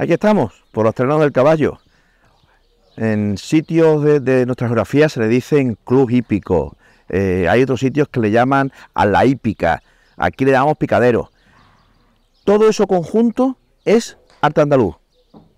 Aquí estamos, por los terrenos del caballo. En sitios de, nuestra geografía se le dicen club hípico. Eh, hay otros sitios que le llaman a la hípica. Aquí le llamamos picadero. Todo eso conjunto es arte andaluz.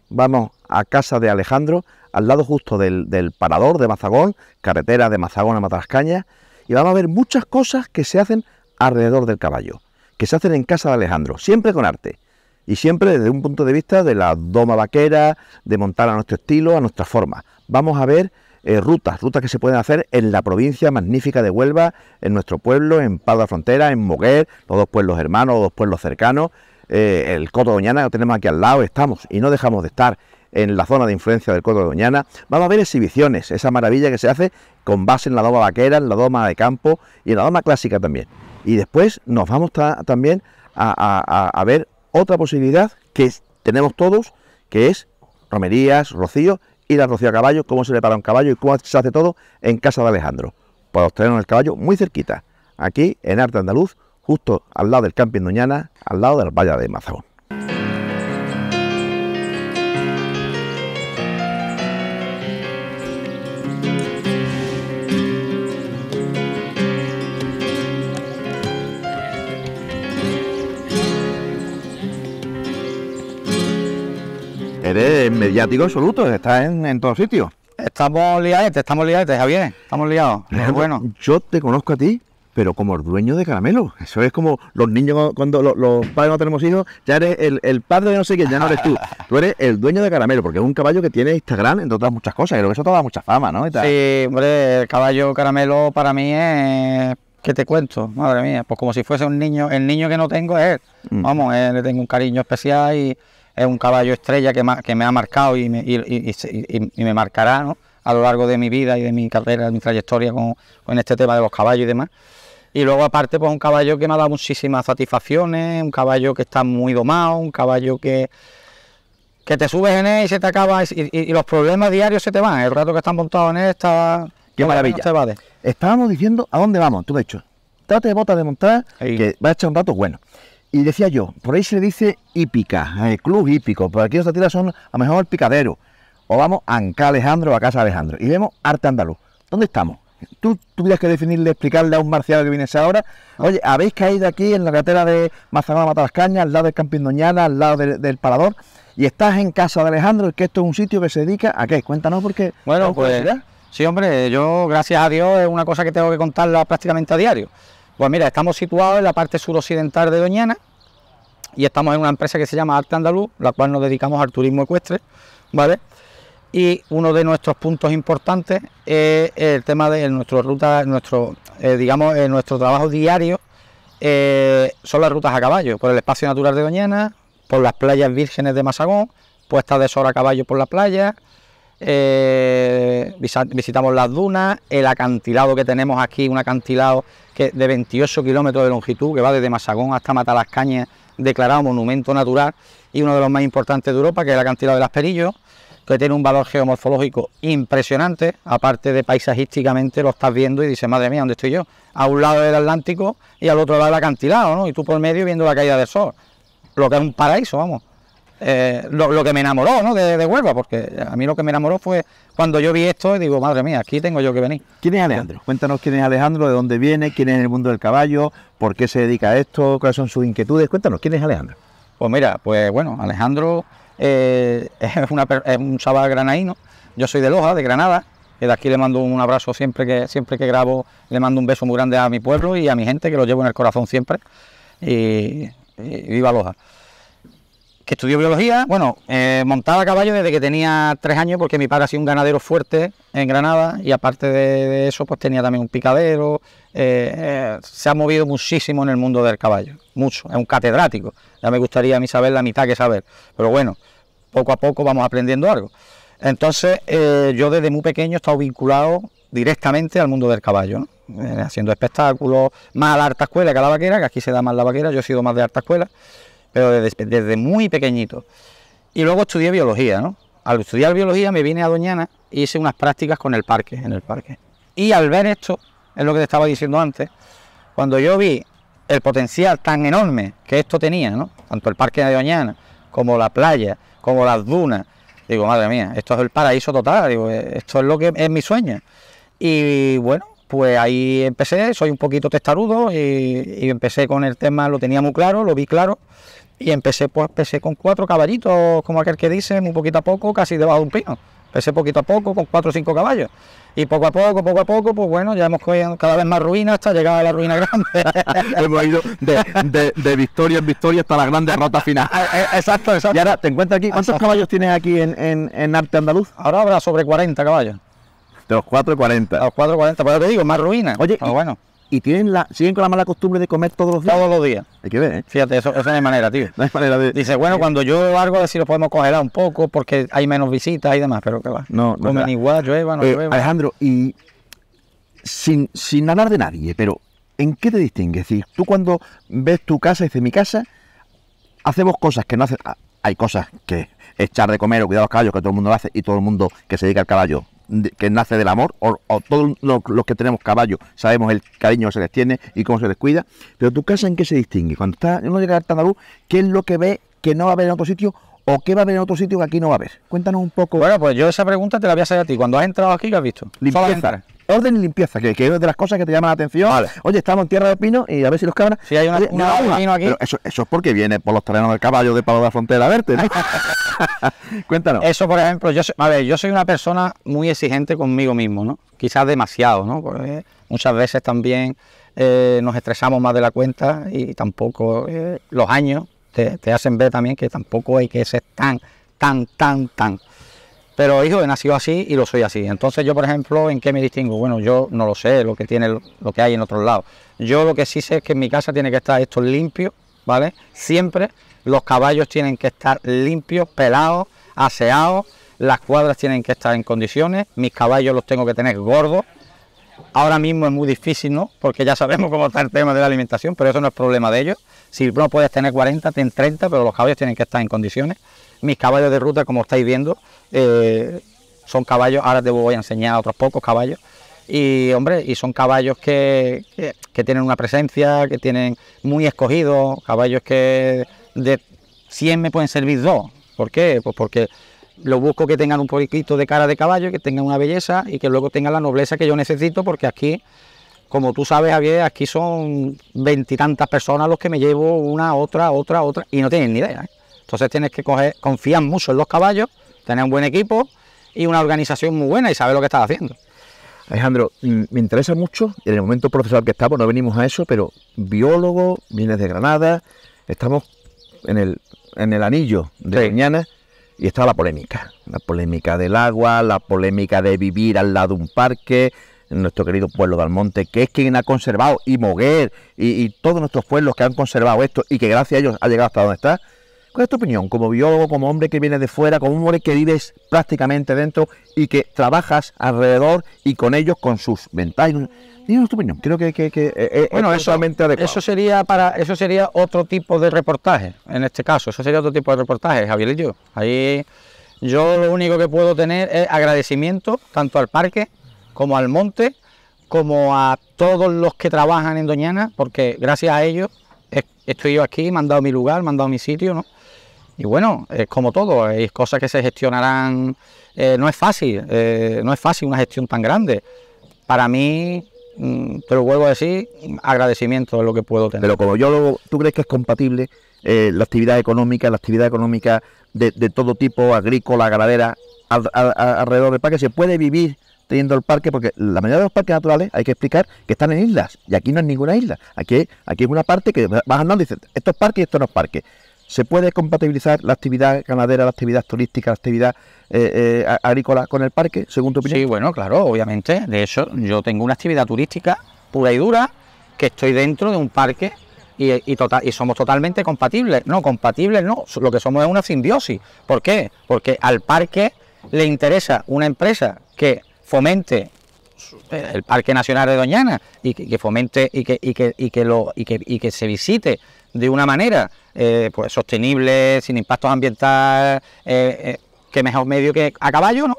Vamos a casa de Alejandro, al lado justo del, del parador de Mazagón, carretera de Mazagón a Matrascaña, y vamos a ver muchas cosas que se hacen alrededor del caballo, que se hacen en casa de Alejandro, siempre con arte y siempre desde un punto de vista de la doma vaquera, de montar a nuestro estilo, a nuestra forma. Vamos a ver eh, rutas, rutas que se pueden hacer en la provincia magnífica de Huelva, en nuestro pueblo, en Pado de la Frontera, en Moguer, los dos pueblos hermanos, los dos pueblos cercanos, eh, el Coto de Doñana, lo tenemos aquí al lado, estamos y no dejamos de estar en la zona de influencia del Coto de Doñana. Vamos a ver exhibiciones, esa maravilla que se hace con base en la doma vaquera, en la doma de campo y en la doma clásica también. Y después nos vamos también a, ver otra posibilidad que tenemos todos, que es romerías, rocío, ...y la rocío a caballo, cómo se le para un caballo y cómo se hace todo en casa de Alejandro, para pues obtener el caballo muy cerquita, aquí en Arte Andaluz justo al lado del camping Doñana, al lado de la Valle de Mazagón. Eres mediático absoluto, estás en, en todos sitios. Estamos liados, estamos liados, Javier, estamos liados. bueno. Yo te conozco a ti pero como el dueño de caramelo. Eso es como los niños cuando los, padres no tenemos hijos, ya eres el, padre de no sé quién, ya no eres tú. Tú eres el dueño de caramelo, porque es un caballo que tiene Instagram, entre otras muchas cosas, y eso te da mucha fama, ¿no? Sí, hombre, el caballo caramelo para mí es... ¿Qué te cuento? Madre mía, pues como si fuese un niño, el niño que no tengo es mm. Vamos, eh, le tengo un cariño especial y es un caballo estrella que, me ha marcado y me, marcará a lo largo de mi vida y de mi carrera, de mi trayectoria con este tema de los caballos y demás. Y luego aparte, pues un caballo que me ha dado muchísimas satisfacciones, un caballo que está muy domado, un caballo que, que te subes en él y se te acaba, y, los problemas diarios se te van. El rato que están montados en él está... Qué maravilla. Estábamos diciendo a dónde vamos, tú de hecho. Trate de botas de montar, que va a echar un rato bueno. Y decía yo, por ahí se le dice hípica, el eh, club hípico, por aquí estas tira son a lo mejor el picadero. O vamos a Anca Alejandro, a Casa Alejandro. Y vemos arte andaluz. ¿Dónde estamos? tú tuvieras que definirle, explicarle a un marciano que vienes ahora, oye, habéis caído aquí en la carretera de Mazagana Matalascaña, al lado del camping Doñana, al lado del Parador, y estás en casa de Alejandro, que esto es un sitio que se dedica a qué? Cuéntanos porque... Bueno, pues... Sí, hombre, yo, gracias a Dios, es una cosa que tengo que contarla prácticamente a diario. Pues mira, estamos situados en la parte suroccidental de Doñana y estamos en una empresa que se llama Arte Andaluz, la cual nos dedicamos al turismo ecuestre, ¿vale? y uno de nuestros puntos importantes es el tema de nuestro ruta, nuestro, eh, digamos, eh, nuestro trabajo diario eh, son las rutas a caballo, por el espacio natural de Doñana, por las playas vírgenes de Masagón, puestas de sol a caballo por la playa, visitamos las dunas, el acantilado que tenemos aquí, un acantilado que de 28 kilómetros de longitud que va desde Masagón hasta Matalascaña... declarado monumento natural y uno de los más importantes de Europa, que es el acantilado de las Perillos que tiene un valor geomorfológico impresionante, aparte de paisajísticamente lo estás viendo y dices, madre mía, ¿dónde estoy yo? A un lado del Atlántico y al otro lado del acantilado, ¿no? Y tú por medio viendo la caída del sol, lo que es un paraíso, vamos. Eh, lo, que me enamoró ¿no? de, de, Huelva, porque a mí lo que me enamoró fue cuando yo vi esto y digo, madre mía, aquí tengo yo que venir. ¿Quién es Alejandro? Cuéntanos quién es Alejandro, de dónde viene, quién es el mundo del caballo, por qué se dedica a esto, cuáles son sus inquietudes. Cuéntanos, ¿quién es Alejandro? Pues mira, pues bueno, Alejandro eh, es, un chaval granaíno, yo soy de Loja, de Granada, y de aquí le mando un abrazo siempre que, siempre que grabo, le mando un beso muy grande a mi pueblo y a mi gente, que lo llevo en el corazón siempre, y, viva Loja. Que estudió biología, bueno, eh, montaba caballo desde que tenía tres años, porque mi padre ha sido un ganadero fuerte en Granada, y aparte de, eso, pues tenía también un picadero, eh, se ha movido muchísimo en el mundo del caballo, mucho, es un catedrático, ya me gustaría a mí saber la mitad que saber, pero bueno, poco a poco vamos aprendiendo algo. Entonces, eh, yo desde muy pequeño he estado vinculado directamente al mundo del caballo, eh, haciendo espectáculos, más a la alta escuela que a la vaquera, que aquí se da más la vaquera, yo he sido más de alta escuela, pero desde, muy pequeñito. Y luego estudié biología, ¿no? Al estudiar biología me vine a Doñana y hice unas prácticas con el parque, en el parque. Y al ver esto, es lo que te estaba diciendo antes, cuando yo vi el potencial tan enorme que esto tenía, Tanto el parque de Doñana como la playa, como las dunas. Digo, madre mía, esto es el paraíso total, digo, eh, esto es lo que es mi sueño. Y bueno, pues ahí empecé, soy un poquito testarudo y, empecé con el tema, lo tenía muy claro, lo vi claro. Y empecé, pues, empecé con cuatro caballitos, como aquel que dice, muy poquito a poco, casi debajo de un pino. ...pese poquito a poco con 4 o 5 caballos. Y poco a poco, poco a poco, pues bueno, ya hemos cogido cada vez más ruinas hasta llegar a la ruina grande. hemos ido de, victoria en victoria hasta la gran derrota final. Eh, eh, exacto, exacto. Y ahora te encuentras aquí. ¿Cuántos caballos tienes aquí en, Arte Andaluz? Ahora habrá sobre 40 caballos. De los 4 y 40. De los 4 y 40, te digo, más ruinas. Oye, bueno y tienen la, siguen con la mala costumbre de comer todos los días. Todos los días. Hay que ver, ¿eh? Fíjate, eso, no hay manera, tío. No hay manera de... Dice, bueno, cuando yo algo, a lo podemos congelar un poco porque hay menos visitas y demás, pero que va. No, no. Comen igual, llueva, no eh, llueva. Alejandro, y sin, sin hablar de nadie, pero ¿en qué te distingues? Si tú cuando ves tu casa, y dices, mi casa, hacemos cosas que no hacen... Ah, hay cosas que echar de comer o cuidar los caballos, que todo el mundo lo hace y todo el mundo que se dedica al caballo que nace del amor, o, todos los, que tenemos caballos sabemos el cariño que se les tiene y cómo se les cuida, pero tu casa en qué se distingue? Cuando está, uno llega a Andaluz, ¿qué es lo que ve que no va a haber en otro sitio o qué va a haber en otro sitio que aquí no va a haber? Cuéntanos un poco. Bueno, pues yo esa pregunta te la voy a hacer a ti. Cuando has entrado aquí, ¿qué has visto? Limpieza orden y limpieza, que, es de las cosas que te llama la atención. Oye, estamos en tierra de pino y a ver si los cabras. sí, hay una, una, pino aquí. eso, es porque viene por los terrenos del caballo de Palo de la Frontera a verte, Cuéntanos. Eso, por ejemplo, yo soy, a ver, yo soy una persona muy exigente conmigo mismo, ¿no? Quizás demasiado, ¿no? Porque eh, muchas veces también eh, nos estresamos más de la cuenta y tampoco eh, los años te hacen ver también que tampoco hay que ser tan, tan, tan, tan pero hijo, he nacido así y lo soy así. Entonces yo, por ejemplo, ¿en qué me distingo? Bueno, yo no lo sé, lo que tiene, lo que hay en otros lados. Yo lo que sí sé es que en mi casa tiene que estar esto limpio, ¿vale? Siempre los caballos tienen que estar limpios, pelados, aseados, las cuadras tienen que estar en condiciones, mis caballos los tengo que tener gordos. Ahora mismo es muy difícil, ¿no? Porque ya sabemos cómo está el tema de la alimentación, pero eso no es problema de ellos. Si no puedes tener 40, ten 30, pero los caballos tienen que estar en condiciones. Mis caballos de ruta, como estáis viendo, eh, son caballos, ahora te voy a enseñar otros pocos caballos, y hombre, y son caballos que, que, tienen una presencia, que tienen muy escogidos, caballos que de 100 me pueden servir dos. ¿Por qué? Pues porque lo busco que tengan un poquito de cara de caballo, que tengan una belleza y que luego tengan la nobleza que yo necesito, porque aquí, como tú sabes, Javier, aquí son veintitantas personas los que me llevo una, otra, otra, otra, y no tienen ni idea. ¿eh? Entonces tienes que coger, confiar mucho en los caballos, tener un buen equipo y una organización muy buena y saber lo que estás haciendo. Alejandro, me interesa mucho, en el momento profesional que estamos, no venimos a eso, pero biólogo, vienes de Granada, estamos en el, anillo de sí. y está la polémica. La polémica del agua, la polémica de vivir al lado de un parque, ...en nuestro querido pueblo de Almonte, que es quien ha conservado, y Moguer, y, y todos nuestros pueblos que han conservado esto y que gracias a ellos ha llegado hasta donde está ¿Cuál es tu opinión como biólogo, como hombre que viene de fuera, como hombre que vives prácticamente dentro y que trabajas alrededor y con ellos, con sus ventajas? Dime tu opinión. Creo que, eh, eh, bueno, es eso, adecuado. Eso sería, para, eso sería otro tipo de reportaje, en este caso. Eso sería otro tipo de reportaje, Javier y yo. Ahí yo lo único que puedo tener es agradecimiento tanto al parque como al monte, como a todos los que trabajan en Doñana, porque gracias a ellos estoy yo aquí, me han dado mi lugar, me han dado mi sitio, ¿no? Y bueno, es como todo, hay cosas que se gestionarán, eh, no es fácil, eh, no es fácil una gestión tan grande. Para mí, mm, te lo vuelvo a decir, agradecimiento es lo que puedo tener. Pero como yo, ¿tú crees que es compatible eh, la actividad económica, la actividad económica de, todo tipo, agrícola, ganadera, alrededor del parque? ¿Se puede vivir teniendo el parque? Porque la mayoría de los parques naturales, hay que explicar, que están en islas, y aquí no es ninguna isla. Aquí, aquí es una parte que vas andando y dices, esto es parque y esto no es parque. ¿Se puede compatibilizar la actividad ganadera, la actividad turística, la actividad eh, eh, agrícola con el parque, según tu opinión? Sí, bueno, claro, obviamente. De hecho, yo tengo una actividad turística pura y dura, que estoy dentro de un parque y, tota, somos totalmente compatibles. No, compatibles no, lo que somos es una simbiosis. ¿Por qué? Porque al parque le interesa una empresa que fomente eh, el Parque Nacional de Doñana y que, fomente y que, lo, y que, y que se visite de una manera eh, pues sostenible, sin impactos ambientales, eh, eh, que mejor medio que a caballo, ¿no?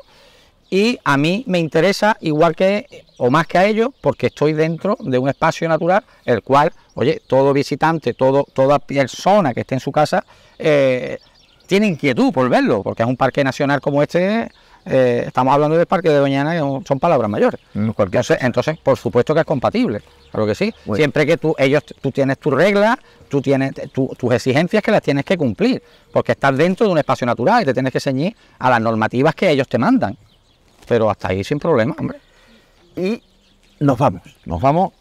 Y a mí me interesa igual que o más que a ellos porque estoy dentro de un espacio natural el cual, oye, todo visitante, todo, toda persona que esté en su casa tiene inquietud por verlo, porque es un parque nacional como este, estamos hablando del parque de Doñana, son palabras mayores. Mm, entonces, por supuesto que es compatible, claro que sí. Siempre que tú, ellos, tú tienes tus reglas, tú tienes tus exigencias que las tienes que cumplir, porque estás dentro de un espacio natural y te tienes que ceñir a las normativas que ellos te mandan. Pero hasta ahí sin problema, hombre. Y nos vamos, nos vamos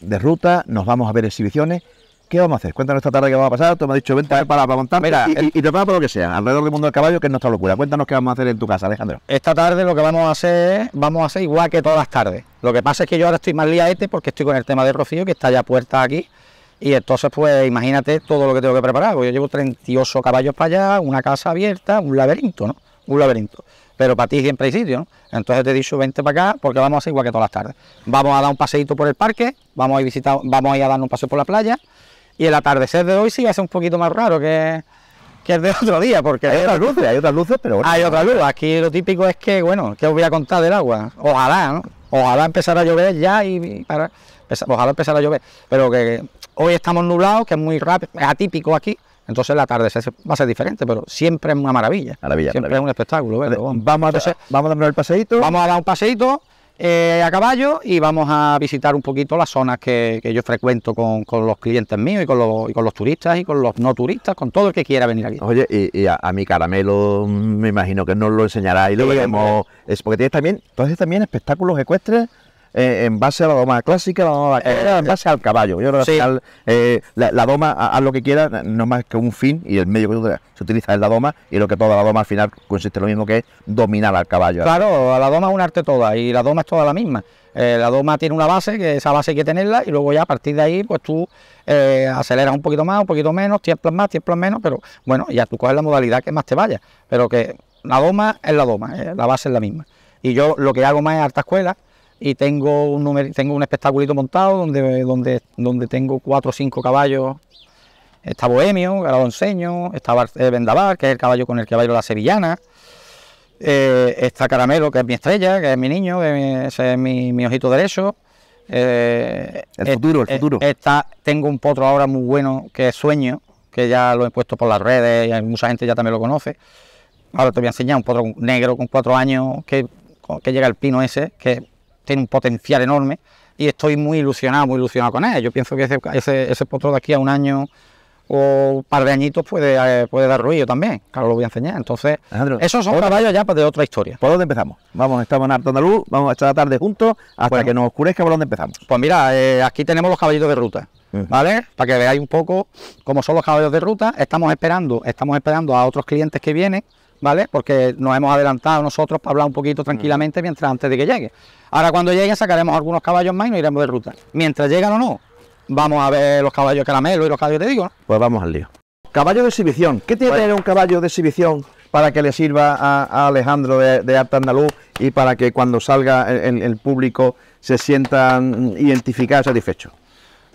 de ruta, nos vamos a ver exhibiciones. ¿Qué vamos a hacer? Cuéntanos esta tarde qué va a pasar. Tú me has dicho, vente a ver para, montar. Mira, y, te y por lo que sea, alrededor del mundo del caballo, que es nuestra locura. Cuéntanos qué vamos a hacer en tu casa, Alejandro. Esta tarde lo que vamos a hacer es, vamos a hacer igual que todas las tardes. Lo que pasa es que yo ahora estoy más este porque estoy con el tema de Rocío, que está ya puerta aquí. Y entonces, pues imagínate todo lo que tengo que preparar. yo llevo 38 caballos para allá, una casa abierta, un laberinto, ¿no? Un laberinto. Pero para ti siempre hay sitio, ¿no? Entonces te he dicho, vente para acá porque vamos a hacer igual que todas las tardes. Vamos a dar un paseíto por el parque, vamos a, visitar, vamos a ir a darnos un paseo por la playa. Y el atardecer de hoy sí va a ser un poquito más raro que, que el de otro día, porque hay otras luces, hay otras luces, pero bueno. Hay otras luces. Aquí lo típico es que, bueno, ¿qué os voy a contar del agua? Ojalá, ¿no? Ojalá empezara a llover ya y, para, pues ojalá empezara a llover, pero que hoy estamos nublados, que es muy rápido, es atípico aquí, entonces la tarde va a ser diferente, pero siempre es una maravilla. siempre es un espectáculo. Vamos, a, vamos a dar un paseíto. Vamos a dar un paseíto eh, a caballo y vamos a visitar un poquito las zonas que, yo frecuento con, los clientes míos y con los, turistas y con los no turistas, con todo el que quiera venir aquí. Oye, y, a, mi caramelo me imagino que nos lo enseñará y lo veremos. Es porque tienes también, entonces también espectáculos ecuestres eh, en base a la doma clásica, en base al caballo. Yo creo que eh, la, doma, haz lo que quieras, no más que un fin y el medio que se utiliza es la doma y lo que toda la doma al final consiste lo mismo que dominar al caballo. Claro, la doma es un arte toda y la doma es toda la misma. Eh, la doma tiene una base, que esa base hay que tenerla y luego ya a partir de ahí pues tú aceleras un poquito más, un poquito menos, tiemplas más, tiemplas menos, pero bueno, ya tú coges la modalidad que más te vaya, pero que la doma es la doma, la base es la misma. Y yo lo que hago más en harta escuela, y tengo un, número tengo un espectaculito montado donde, donde, donde tengo cuatro o cinco caballos. Está Bohemio, que ahora lo enseño, está eh, Vendaval, que es el caballo con el que bailo la sevillana. Eh, está Caramelo, que es mi estrella, que es mi niño, que es mi, mi, ojito derecho. Eh, el futuro, el eh, futuro. Está, tengo un potro ahora muy bueno que es Sueño, que ya lo he puesto por las redes y mucha gente ya también lo conoce. Ahora te voy a enseñar un potro negro con cuatro años que, que llega el pino ese, que tiene un potencial enorme y estoy muy ilusionado, muy ilusionado con él. Yo pienso que ese, ese, potro de aquí a un año o un par de añitos puede, eh, puede dar ruido también, claro, lo voy a enseñar. Entonces, esos son caballos ya de otra historia. ¿Por dónde empezamos? Vamos, estamos en Arta Andaluz, vamos a estar la tarde juntos hasta que nos oscurezca por dónde empezamos. Pues mira, eh, aquí tenemos los caballitos de ruta, ¿vale? Para que veáis un poco cómo son los caballos de ruta. Estamos esperando, estamos esperando a otros clientes que vienen, ¿vale? Porque nos hemos adelantado nosotros para hablar un poquito tranquilamente mientras antes de que llegue. Ahora cuando llegue sacaremos algunos caballos más y nos iremos de ruta. Mientras llegan o no, vamos a ver los caballos caramelo y los caballos te digo, Pues vamos al lío. Caballo de exhibición. ¿Qué tiene pues- que un caballo de exhibición para que le sirva a, Alejandro de, Arta Andaluz y para que cuando salga el, el público se sientan identificados y satisfechos?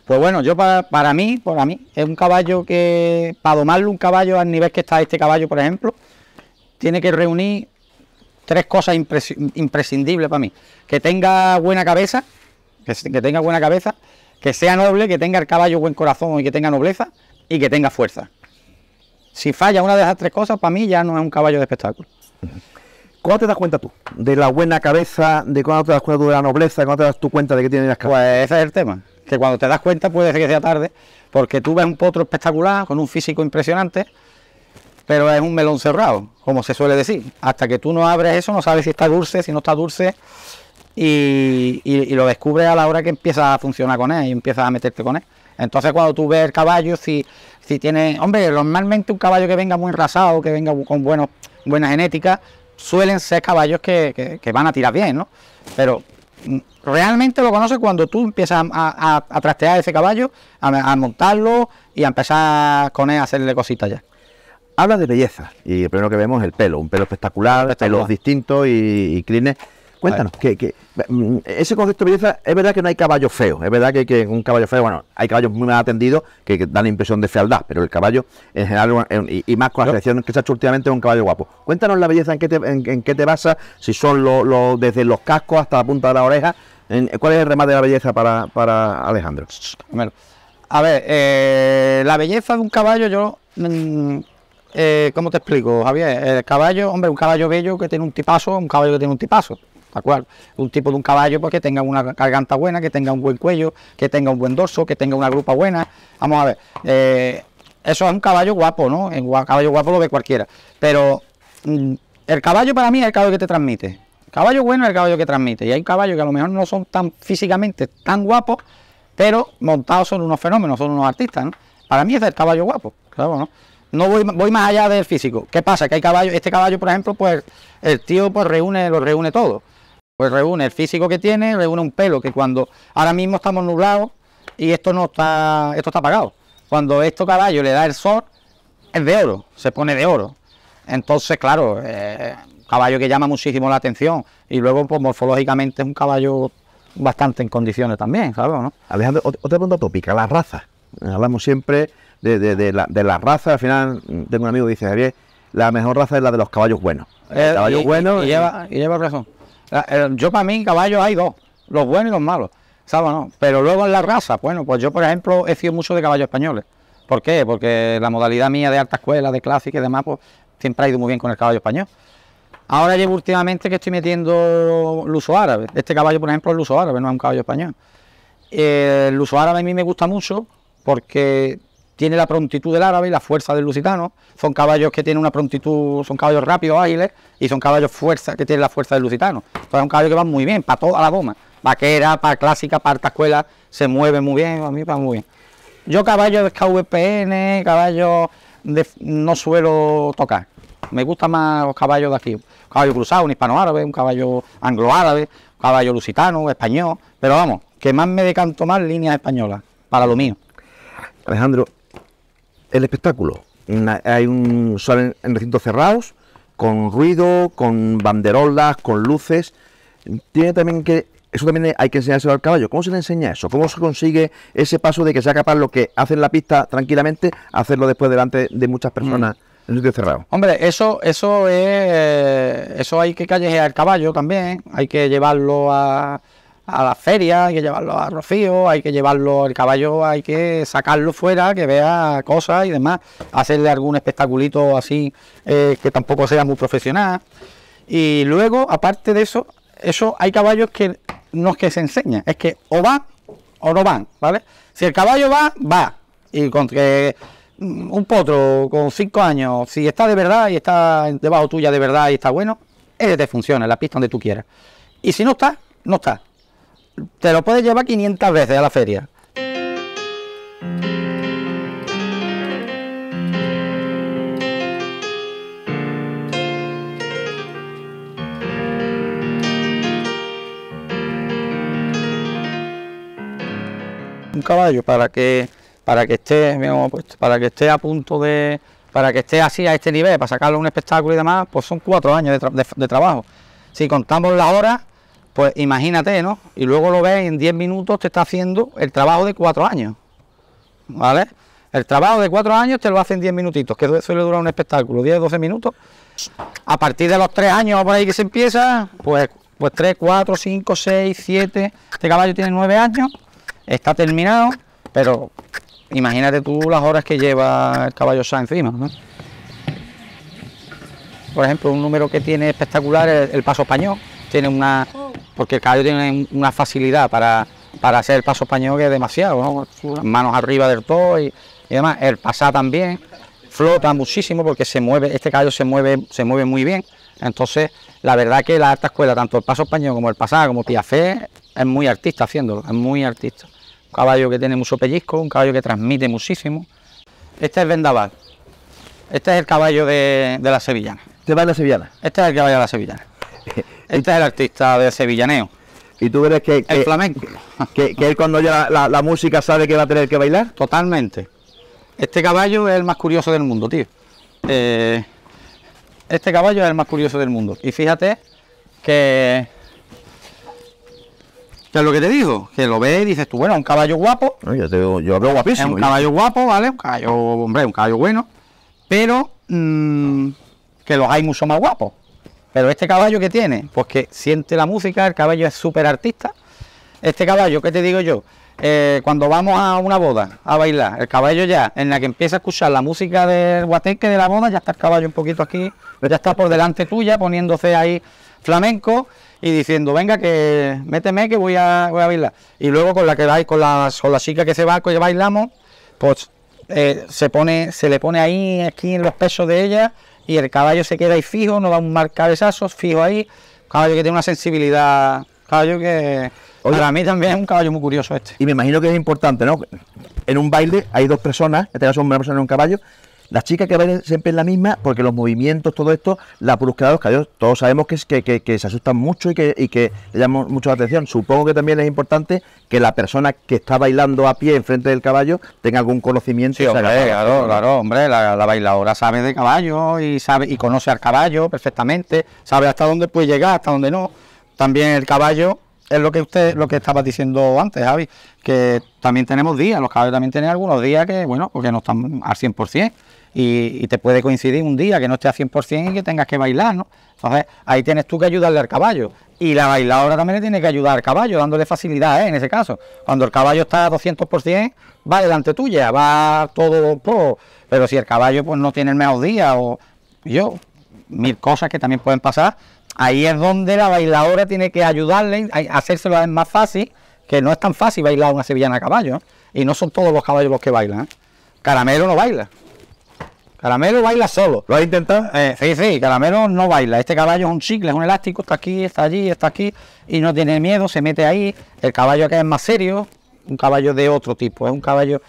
Pues bueno, yo para, para mí, para mí, es un caballo que, para domarlo un caballo al nivel que está este caballo, por ejemplo, tiene que reunir tres cosas imprescindibles para mí. Que tenga buena cabeza, que, tenga buena cabeza, que sea noble, que tenga el caballo buen corazón y que tenga nobleza y que tenga fuerza. Si falla una de esas tres cosas, para mí ya no es un caballo de espectáculo. ¿Cuándo te das cuenta tú de la buena cabeza, de cuándo te das cuenta de la nobleza, cuándo te das tú cuenta de que tiene las cabezas? Pues ese es el tema, que cuando te das cuenta puede ser que sea tarde, porque tú ves un potro espectacular, con un físico impresionante, pero es un melón cerrado, como se suele decir. Hasta que tú no abres eso, no sabes si está dulce, si no está dulce, y, lo descubres a la hora que empiezas a funcionar con él y empiezas a meterte con él. Entonces cuando tú ves el caballo, si, si tiene, hombre, normalmente un caballo que venga muy enrasado... que venga con buenos, buena genética, suelen ser caballos que, van a tirar bien, ¿no? Pero mm, realmente lo conoces cuando tú empiezas a, trastear ese caballo, a, a montarlo y a empezar con él a hacerle cositas ya habla de belleza. Y lo primero que vemos es el pelo, un pelo espectacular, pelos distintos y, y Cuéntanos, que, ese concepto de belleza, es verdad que no hay caballo feo es verdad que, un caballo feo, bueno, hay caballos muy mal atendidos que, dan la impresión de fealdad, pero el caballo en general, y, más con la selección que se ha hecho últimamente, es un caballo guapo. Cuéntanos la belleza, en qué te, en, qué te basa, si son desde los cascos hasta la punta de la oreja, ¿cuál es el remate de la belleza para, Alejandro? a ver, eh, la belleza de un caballo yo... Mm, eh, ¿cómo te explico, Javier? El caballo, hombre, un caballo bello que tiene un tipazo, un caballo que tiene un tipazo. ¿De acuerdo? Un tipo de un caballo porque que tenga una garganta buena, que tenga un buen cuello, que tenga un buen dorso, que tenga una grupa buena. Vamos a ver, eh, eso es un caballo guapo, ¿no? ...un caballo guapo lo ve cualquiera. Pero mm, el caballo para mí es el caballo que te transmite. caballo bueno es el caballo que transmite. Y hay caballos que a lo mejor no son tan físicamente tan guapos, pero montados son unos fenómenos, son unos artistas, ¿no? Para mí es el caballo guapo, claro, ¿no? no voy, voy más allá del físico. ¿Qué pasa? Que hay caballo este caballo, por ejemplo, pues el tío pues reúne, lo reúne todo. Pues reúne el físico que tiene, reúne un pelo, que cuando ahora mismo estamos nublados y esto no está, esto está apagado. Cuando esto caballo le da el sol, es de oro, se pone de oro. Entonces, claro, eh, caballo que llama muchísimo la atención. Y luego, pues morfológicamente es un caballo bastante en condiciones también, ¿sabes? ¿no? Alejandro, otra pregunta tópica, la raza. Hablamos siempre de, la, de la raza. Al final, mm, tengo un amigo dice, Javier, la mejor raza es la de los caballos buenos. Eh, el caballo y, bueno. Y, lleva, razón. Ah, eh, yo para mí caballos hay dos, los buenos y los malos, ¿sabes? No? Pero luego en la raza, bueno, pues yo por ejemplo he sido mucho de caballos españoles. ¿Por qué? Porque la modalidad mía de alta escuela, de clásica y demás, pues siempre ha ido muy bien con el caballo español. Ahora llevo últimamente que estoy metiendo luso árabe. Este caballo, por ejemplo, es uso árabe, no es un caballo español. Eh, el luso árabe a mí me gusta mucho porque tiene la prontitud del árabe y la fuerza del lusitano. Son caballos que tienen una prontitud, son caballos rápidos, ágiles, y son caballos fuerza que tienen la fuerza del lusitano. Entonces es un caballo que va muy bien, para toda la goma. Vaquera, para clásica, para alta escuela, se mueve muy bien, a mí para muy bien. Yo caballo de KVPN, caballo de, no suelo tocar. Me gustan más los caballos de aquí. Un caballo cruzado, un hispano-árabe, un caballo anglo-árabe, un caballo lusitano, español. Pero vamos, que más me decanto más líneas españolas, para lo mío. Alejandro, el espectáculo. Hay un, salen en recintos cerrados, con ruido, con banderolas, con luces. Tiene también que eso también hay que enseñárselo al caballo. ¿Cómo se le enseña eso? ¿Cómo se consigue ese paso de que sea capaz lo que hace la pista tranquilamente, hacerlo después delante de muchas mm. personas? En un sitio cerrado. Hombre, eso, eso es, eh, eso hay que callejear al caballo también, hay que llevarlo a, a la feria hay que llevarlo a Rocío, hay que llevarlo, el caballo hay que sacarlo fuera, que vea cosas y demás, hacerle algún espectaculito así eh, que tampoco sea muy profesional. Y luego, aparte de eso, eso hay caballos que no es que se enseñan, es que o van o no van, ¿vale? Si el caballo va, va. Y con mm, un potro con cinco años, si está de verdad y está debajo tuya de verdad y está bueno, ...ese te funciona la pista donde tú quieras. Y si no está, no está te lo puedes llevar 500 veces a la feria. un caballo para que para que esté pues, para que esté a punto de para que esté así a este nivel para sacarlo un espectáculo y demás pues son cuatro años de, de trabajo si contamos la hora pues imagínate, ¿no? Y luego lo ves en 10 minutos te está haciendo el trabajo de cuatro años. ¿Vale? El trabajo de cuatro años te lo hace en 10 minutitos, que suele durar un espectáculo, 10, 12 minutos. A partir de los 3 años por ahí que se empieza, pues, pues 3, 4, 5, 6, 7. Este caballo tiene 9 años, está terminado, pero imagínate tú las horas que lleva el caballo Sá encima. ¿no? Por ejemplo, un número que tiene espectacular es el paso español tiene una, porque el caballo tiene una facilidad para, para hacer el paso español que es demasiado, manos arriba del todo y, demás, el pasá también, flota muchísimo porque se mueve, este caballo se mueve, se mueve muy bien. Entonces, la verdad que la alta escuela, tanto el paso español como el pasado, como Piafé, es muy artista haciéndolo, es muy artista. Un caballo que tiene mucho pellizco, un caballo que transmite muchísimo. Este es Vendaval. Este es el caballo de, la Sevillana. ...de la Sevillana? Este es el caballo de la Sevillana. Este es el artista de sevillaneo. ¿Y tú crees que, el flamenco? Que, él cuando ya la, música sabe que va a tener que bailar? Totalmente. Este caballo es el más curioso del mundo, tío. Eh, este caballo es el más curioso del mundo. Y fíjate que... ya es lo que te digo, que lo ves y dices tú, bueno, un caballo guapo. Yo, te yo veo guapísimo. Es un caballo guapo, ¿vale? Un caballo, hombre, un caballo bueno. Pero mm, que los hay mucho más guapos. Pero este caballo que tiene, pues que siente la música, el caballo es súper artista. Este caballo, ¿qué te digo yo? Eh, cuando vamos a una boda a bailar, el caballo ya, en la que empieza a escuchar la música del guateque de la boda, ya está el caballo un poquito aquí, pero ya está por delante tuya, poniéndose ahí flamenco y diciendo, venga, que méteme que voy a, voy bailar. Y luego con la que vais, con la, con la chica que se va, que bailamos, pues eh, se pone, se le pone ahí, aquí en los pesos de ella, y el caballo se queda ahí fijo, no va a un mal cabezazo, fijo ahí. Caballo que tiene una sensibilidad, caballo que para mí también es un caballo muy curioso este. Y me imagino que es importante, ¿no? En un baile hay dos personas, en este caso una persona y un caballo, las chicas que bailan siempre es la misma, porque los movimientos, todo esto, la brusquedad los caballos, todos sabemos que, que, se asustan mucho y que, y le llaman mucho la atención. Supongo que también es importante que la persona que está bailando a pie enfrente del caballo tenga algún conocimiento. claro, claro, hombre, la, bailadora sabe de caballo y, sabe, y conoce al caballo perfectamente, sabe hasta dónde puede llegar, hasta dónde no. También el caballo es lo que usted lo que estaba diciendo antes, Javi, que también tenemos días, los caballos también tienen algunos días que, bueno, porque no están al 100% y, te puede coincidir un día que no esté a 100% y que tengas que bailar, ¿no? Entonces ahí tienes tú que ayudarle al caballo y la bailadora también le tiene que ayudar al caballo, dándole facilidad ¿eh? en ese caso. Cuando el caballo está a 200%, va delante tuya, va todo, pero si el caballo pues no tiene el mejor día o yo, mil cosas que también pueden pasar, ahí es donde la bailadora tiene que ayudarle, a hacérselo más fácil, que no es tan fácil bailar una sevillana a caballo, ¿eh? y no son todos los caballos los que bailan. ¿eh? Caramelo no baila. Caramelo baila solo. ¿Lo has intentado? Eh, sí, sí, Caramelo no baila. Este caballo es un chicle, es un elástico, está aquí, está allí, está aquí, y no tiene miedo, se mete ahí. El caballo que es más serio, un caballo de otro tipo, es un caballo...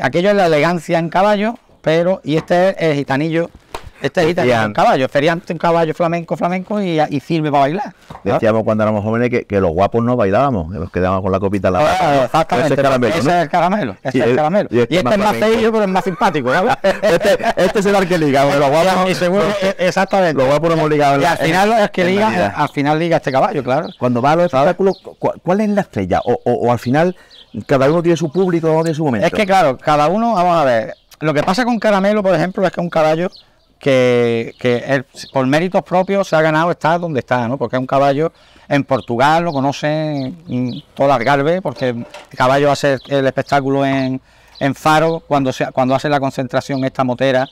Aquello es la elegancia en caballo, pero... Y este es el gitanillo este es un caballo, feriante, un caballo flamenco, flamenco y, y sirve para bailar. Decíamos cuando éramos jóvenes que, los guapos no bailábamos, que nos quedábamos con la copita en la ah, exactamente. Ese es caramelo, el caramelo, ese es el caramelo. Y, este, este es más feillo, pero es más simpático, este, este es el arqueliga los guapos... E, exactamente. Los guapos no hemos ligado. Y al final es que liga, al final liga este caballo, claro. Cuando va a los espectáculos, ¿cuál es la estrella? O, o, al final cada uno tiene su público, tiene su momento. Es que claro, cada uno, vamos a ver, lo que pasa con Caramelo, por ejemplo, es que un caballo que, por méritos propios se ha ganado estar donde está, ¿no? porque es un caballo en Portugal, lo conocen mm, toda Algarve, porque el caballo hace el espectáculo en, en Faro cuando, cuando hace la concentración esta motera.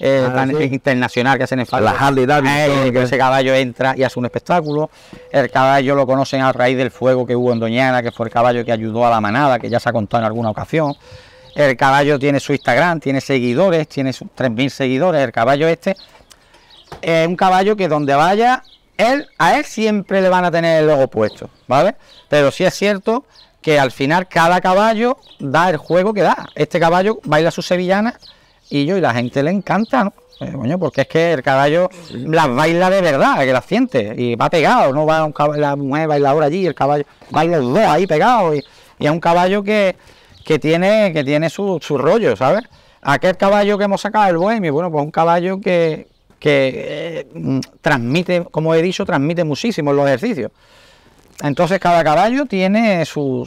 Eh, ah, internacional que hacen en Faro. La Harley eh, Davidson. que ese caballo entra y hace un espectáculo. El caballo lo conocen a raíz del fuego que hubo en Doñana, que fue el caballo que ayudó a la manada, que ya se ha contado en alguna ocasión. El caballo tiene su Instagram, tiene seguidores, tiene 3.000 seguidores. El caballo este es un caballo que donde vaya, él, a él siempre le van a tener el logo puesto, ¿vale? Pero sí es cierto que al final cada caballo da el juego que da. Este caballo baila su sevillana y yo y la gente le encanta, ¿no? Eh, porque es que el caballo las baila de verdad, que las siente y va pegado, no va un caballo, la mujer bailadora allí, el caballo baila dos ahí pegado... y es un caballo que, que tiene, que tiene su, rollo, ¿sabes? Aquel caballo que hemos sacado, el Bohemio, bueno, pues un caballo que, que eh, mm, transmite, como he dicho, transmite muchísimo los ejercicios. Entonces cada caballo tiene su,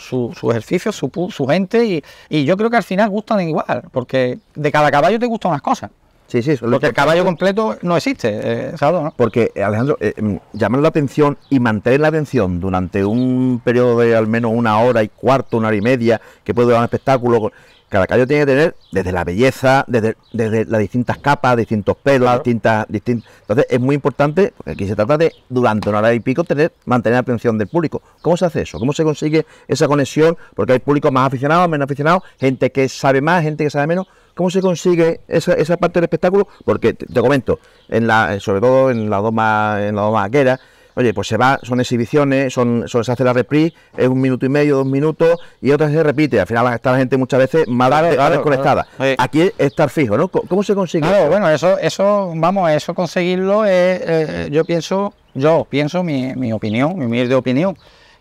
ejercicio, su, su gente y, y, yo creo que al final gustan igual, porque de cada caballo te gustan unas cosas. Sí, sí, que el caballo completo no existe, eh, Porque, eh, Alejandro, eh, mm, llamar la atención y mantener la atención durante un periodo de al menos una hora y cuarto, una hora y media, que puede durar un espectáculo. Cada caballo tiene que tener desde la belleza, desde, desde las distintas capas, distintos pelos, distintas, Entonces es muy importante, porque aquí se trata de durante una hora y pico tener, mantener la atención del público. ¿Cómo se hace eso? ¿Cómo se consigue esa conexión? Porque hay público más aficionado, menos aficionado, gente que sabe más, gente que sabe menos. ¿Cómo se consigue esa, esa parte del espectáculo? Porque te, comento, en la, eh, sobre todo en la doma, en la doma aquera, oye, pues se va, son exhibiciones, son, son se hace la reprise, es un minuto y medio, dos minutos, y otra se repite. Al final está la gente muchas veces más desconectada. Aquí es estar fijo, ¿no? ¿Cómo, se consigue? bueno, eso, eso, vamos, eso conseguirlo es, eh, eh, yo pienso, yo pienso mi, mi opinión, mi de opinión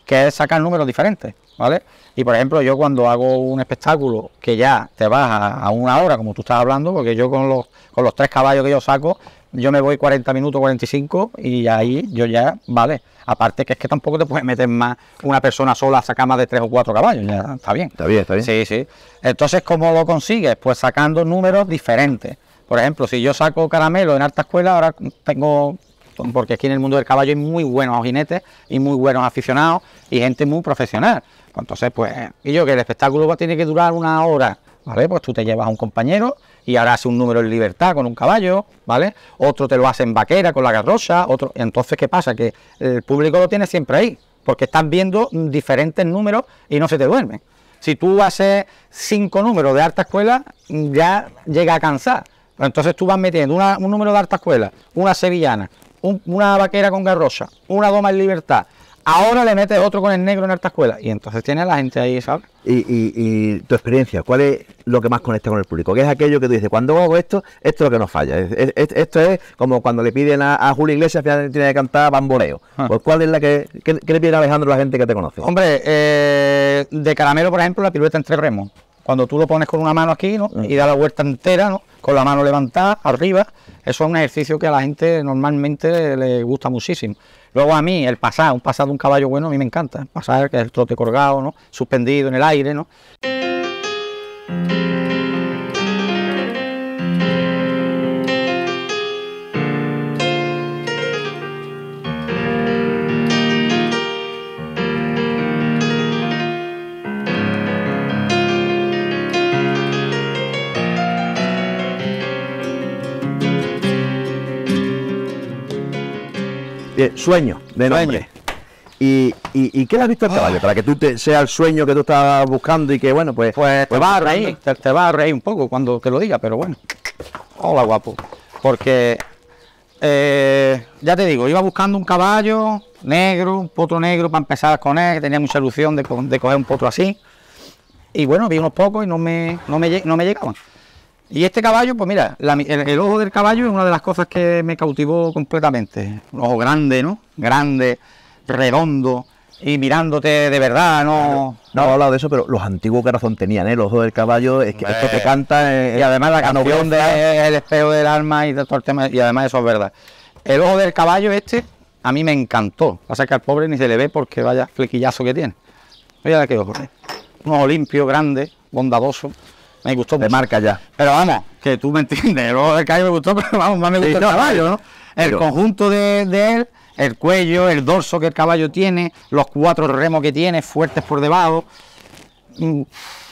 que es sacar números diferentes, ¿vale? Y por ejemplo, yo cuando hago un espectáculo que ya te vas a, una hora, como tú estás hablando, porque yo con los, con los tres caballos que yo saco, yo me voy 40 minutos, 45 y ahí yo ya, vale. Aparte que es que tampoco te puedes meter más una persona sola a sacar más de tres o cuatro caballos, ya está bien. Está bien, está bien. Sí, sí. Entonces, ¿cómo lo consigues? Pues sacando números diferentes. Por ejemplo, si yo saco caramelo en alta escuela, ahora tengo porque aquí en el mundo del caballo hay muy buenos jinetes y muy buenos aficionados y gente muy profesional. Pues entonces, pues, y yo que el espectáculo va, tiene que durar una hora, ¿vale? Pues tú te llevas a un compañero y ahora hace un número en libertad con un caballo, ¿vale? Otro te lo hace en vaquera con la garrocha, otro. Entonces, ¿qué pasa? Que el público lo tiene siempre ahí, porque están viendo diferentes números y no se te duermen. Si tú haces cinco números de alta escuela, ya llega a cansar. Entonces tú vas metiendo un número de alta escuela, una sevillana, una vaquera con garrosa... una doma en libertad, ahora le metes otro con el negro en alta escuela. Y entonces tiene a la gente ahí, ¿sabes? Y, tu experiencia, ¿cuál es lo que más conecta con el público? ¿Qué es aquello que tú dices, cuando hago esto, esto es lo que nos falla? esto es como cuando le piden a, Julio Iglesias, tiene que cantar bamboleo. Ah. Pues, ¿Cuál es la que, le pide a Alejandro la gente que te conoce? Hombre, eh, de caramelo, por ejemplo, la pirueta entre remos. Cuando tú lo pones con una mano aquí, ah. Y da la vuelta entera, ¿no? Con la mano levantada, arriba eso es un ejercicio que a la gente normalmente le gusta muchísimo. Luego a mí, el pasar, un pasar de un caballo bueno, a mí me encanta. Pasar, que es el trote colgado, ¿no? Suspendido en el aire, ¿no? sueño, de nombre. ¿Y, y, qué has visto al caballo? Ah. Para que tú te, sea el sueño que tú estás buscando y que, bueno, pues... Pues, pues te, va a reír, te, va a reír un poco cuando te lo diga, pero bueno. Hola, guapo. Porque eh, ya te digo, iba buscando un caballo negro, un potro negro para empezar con él, que tenía mucha ilusión de, coger un potro así. Y bueno, vi unos pocos y no me, no me, no me llegaban. Y este caballo, pues mira, el, ojo del caballo es una de las cosas que me cautivó completamente. Un ojo grande, ¿no? Grande, redondo y mirándote de verdad, ¿no? No, he hablado de eso, pero los antiguos que tenían, ¿eh? El ojo del caballo, es que esto te canta. Eh, y además la canción de el espejo del alma y todo el tema, y además eso es verdad. El ojo del caballo este a mí me encantó. ser que al pobre ni se le ve porque vaya flequillazo que tiene. Mira qué ojo, ¿eh? Un ojo limpio, grande, bondadoso. Me gustó mucho. marca ya. Pero vamos, que tú me entiendes. ...el caballo me gustó, pero vamos, más me gustó el caballo, ¿no? El conjunto de, él el cuello, el dorso que el caballo tiene, los cuatro remos que tiene, fuertes por debajo, mm,